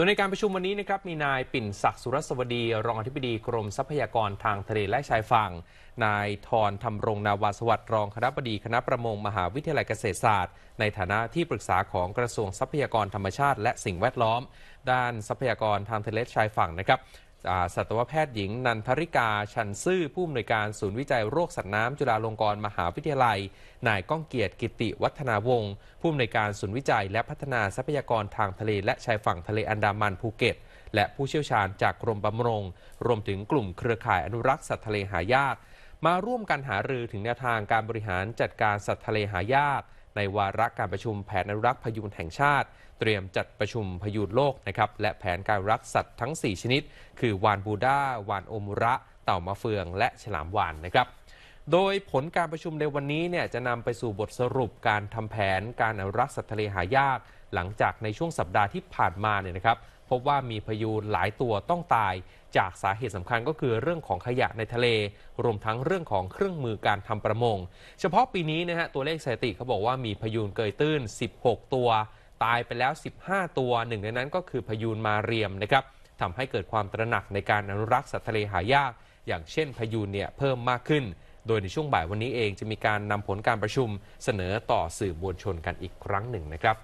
ดยในการประชุมวันนี้นะครับมีนายปิ่นศักดิ์สุรสวดี รองอธิบดีกรมทรัพยากรทางทะเล และชายฝั่งนายทรธรรมรงนาวาสวัสดิ์รองคณะบดีคณะประมงมหาวิทยาลัยเกษตรศาสตร์ ในฐานะที่ปรึกษาของกระทรวงทรัพยากรธรรมชาติและสิ่งแวดล้อม ด้านทรัพยากรทางทะเลชายฝั่งนะครับสัตวแพทย์หญิงนันทริกา ชันซื่อผู้อำนวยการศูนย์วิจัยโรคสัตว์น้ำจุฬาลงกรณ์มหาวิทยาลัยนายก้องเกียรติกิติวัฒนาวงศ์ผู้อำนวยการศูนย์วิจัย และพัฒนาทรัพยากรทางทะเลและชายฝั่งทะเลอันดามันภูเก็ต และผู้เชี่ยวชาญจากกรมบำรง รวมถึงกลุ่มเครือข่ายอนุรักษ์ สัตว์ทะเลหายาก มาร่วมกันหารือถึงแนวทางการบริหารจัดการสัตว์ทะเลหายากในวาระการประชุมแผนอนุรักษ์พยูนแห่งชาติ เตรียมจัดประชุมพยูนโลกนะครับและแผนการรักสัตว์ทั้ง 4 ชนิด คือวานบูดาวานโอมุระเต่ามะเฟือง และฉลามวานนะครับ โดยผลการประชุมในวันนี้เนี่ยจะนำไปสู่บทสรุปการทำแผนการอนุรักษ์สัตว์ทะเลหายาก หลังจากในช่วงสัปดาห์ที่ผ่านมาเนี่ยนะครับพบว่ามีพายุหลายตัวต้องตาย จากสาเหตุสำคัญก็คือเรื่องของขยะในทะเล รวมทั้งเรื่องของเครื่องมือการทำประมง เฉพาะปีนี้นะฮะตัวเลขสถิติเขาบอกว่ามีพายุเกยตื้น 16 ตัว ตายไปแล้ว 15 ตัวหนึ่งในนั้นก็คือพายุมาเรียมนะครับทำให้เกิดความตระหนักในการอนุรักษ์สัตว์ทะเลหายาก อย่างเช่นพายุเนี่ยเพิ่มมากขึ้น โดยในช่วงบ่ายวันนี้เองจะมีการนำผลการประชุมเสนอต่อสื่อมวลชนกันอีกครั้งหนึ่งนะครับ